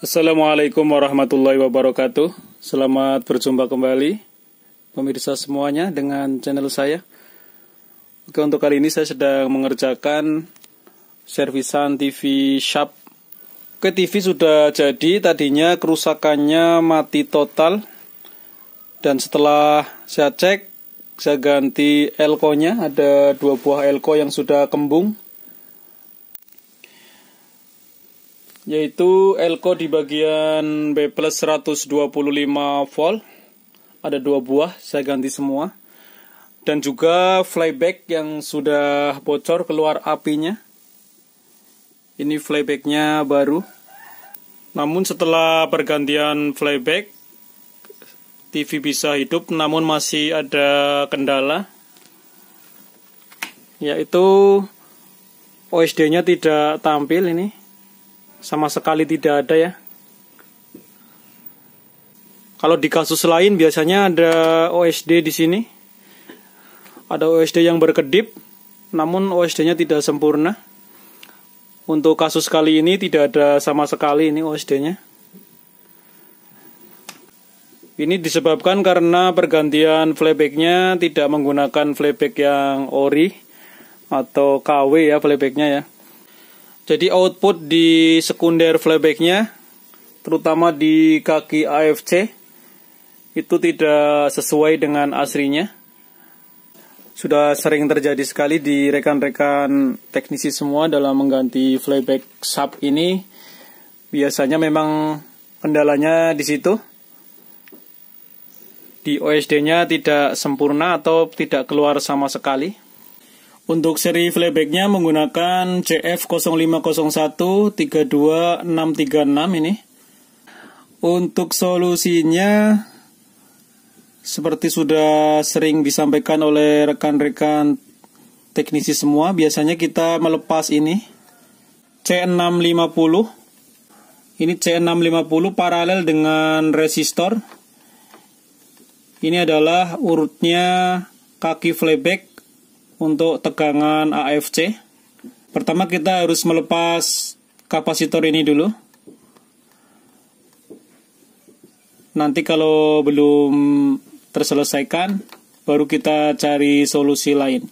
Assalamualaikum warahmatullahi wabarakatuh. Selamat berjumpa kembali pemirsa semuanya dengan channel saya. Oke, untuk kali ini saya sedang mengerjakan servisan TV Sharp. Oke, TV sudah jadi, tadinya kerusakannya mati total. Dan setelah saya cek, saya ganti elko-nya, ada dua buah elko yang sudah kembung yaitu elko di bagian B plus 125 volt ada dua buah saya ganti semua dan juga flyback yang sudah bocor keluar apinya ini flybacknya baru namun setelah pergantian flyback TV bisa hidup namun masih ada kendala yaitu OSD nya tidak tampil ini sama sekali tidak ada ya. Kalau di kasus lain biasanya ada OSD di sini. Ada OSD yang berkedip, namun OSD-nya tidak sempurna. Untuk kasus kali ini tidak ada sama sekali ini OSD-nya. Ini disebabkan karena pergantian flyback-nya tidak menggunakan playback yang ori atau KW ya flyback-nya ya. Jadi output di sekunder flybacknya, terutama di kaki AFC, itu tidak sesuai dengan aslinya. Sudah sering terjadi sekali di rekan-rekan teknisi semua dalam mengganti flyback sub ini. Biasanya memang kendalanya di situ. Di OSD-nya tidak sempurna atau tidak keluar sama sekali. Untuk seri playbacknya menggunakan CF0501 32636 ini. Untuk solusinya seperti sudah sering disampaikan oleh rekan-rekan teknisi semua, biasanya kita melepas ini C650 ini C650 paralel dengan resistor ini adalah urutnya kaki flyback untuk tegangan AFC. Pertama kita harus melepas kapasitor ini dulu. Nanti kalau belum terselesaikan, baru kita cari solusi lain.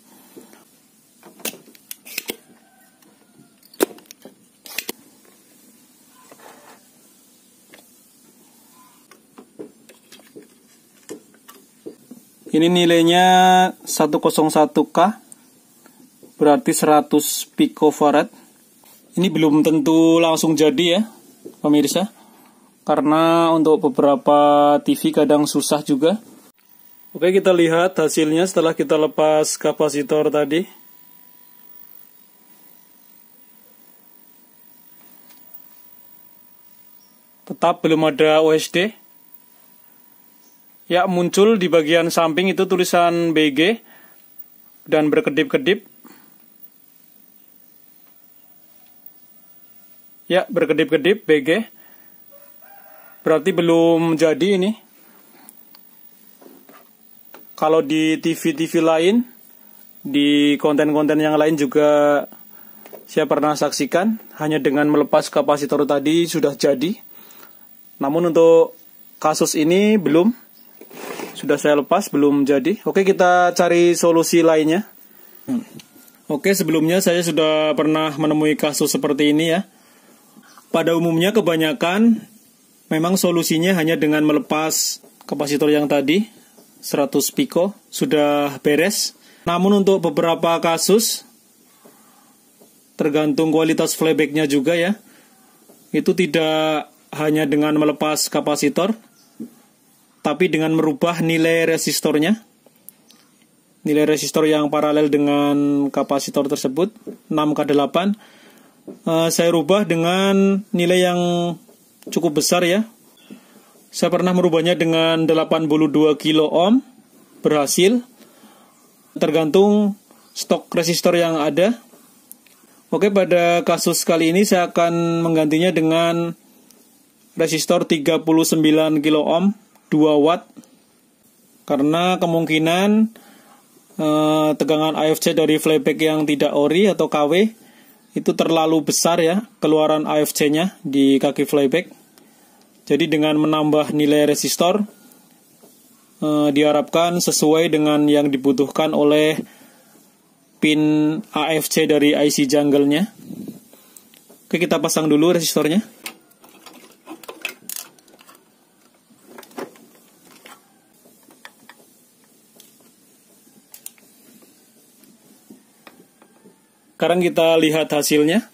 Ini nilainya 101K, berarti 100 picofarad. Ini belum tentu langsung jadi ya, pemirsa. Karena untuk beberapa TV kadang susah juga. Oke, kita lihat hasilnya setelah kita lepas kapasitor tadi. Tetap belum ada OSD. Ya, muncul di bagian samping itu tulisan BG dan berkedip-kedip. Ya, berkedip-kedip BG. Berarti belum jadi ini. Kalau di TV-TV lain, di konten-konten yang lain juga saya pernah saksikan, hanya dengan melepas kapasitor tadi sudah jadi. Namun untuk kasus ini belum sudah saya lepas, belum jadi. Oke, kita cari solusi lainnya. Oke, sebelumnya saya sudah pernah menemui kasus seperti ini ya. Pada umumnya kebanyakan memang solusinya hanya dengan melepas kapasitor yang tadi 100 pico sudah beres. Namun untuk beberapa kasus tergantung kualitas flybacknya juga ya. Itu tidak hanya dengan melepas kapasitor, tapi dengan merubah nilai resistornya nilai resistor yang paralel dengan kapasitor tersebut 6K8 uh, eh, saya rubah dengan nilai yang cukup besar ya saya pernah merubahnya dengan 82 kilo ohm berhasil tergantung stok resistor yang ada Oke pada kasus kali ini saya akan menggantinya dengan resistor 39 kilo ohm 2 watt karena kemungkinan eh, tegangan AFC dari flyback yang tidak ori atau KW itu terlalu besar ya keluaran AFC-nya di kaki flyback. Jadi dengan menambah nilai resistor eh, diharapkan sesuai dengan yang dibutuhkan oleh pin AFC dari IC jungle-nya. Oke, kita pasang dulu resistornya. Sekarang kita lihat hasilnya.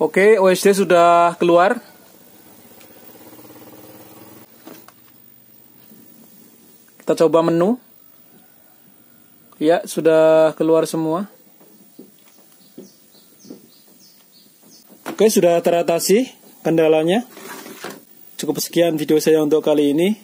Oke, OSD sudah keluar. Kita coba menu. Ya, sudah keluar semua. Oke, sudah teratasi kendalanya. Cukup sekian video saya untuk kali ini.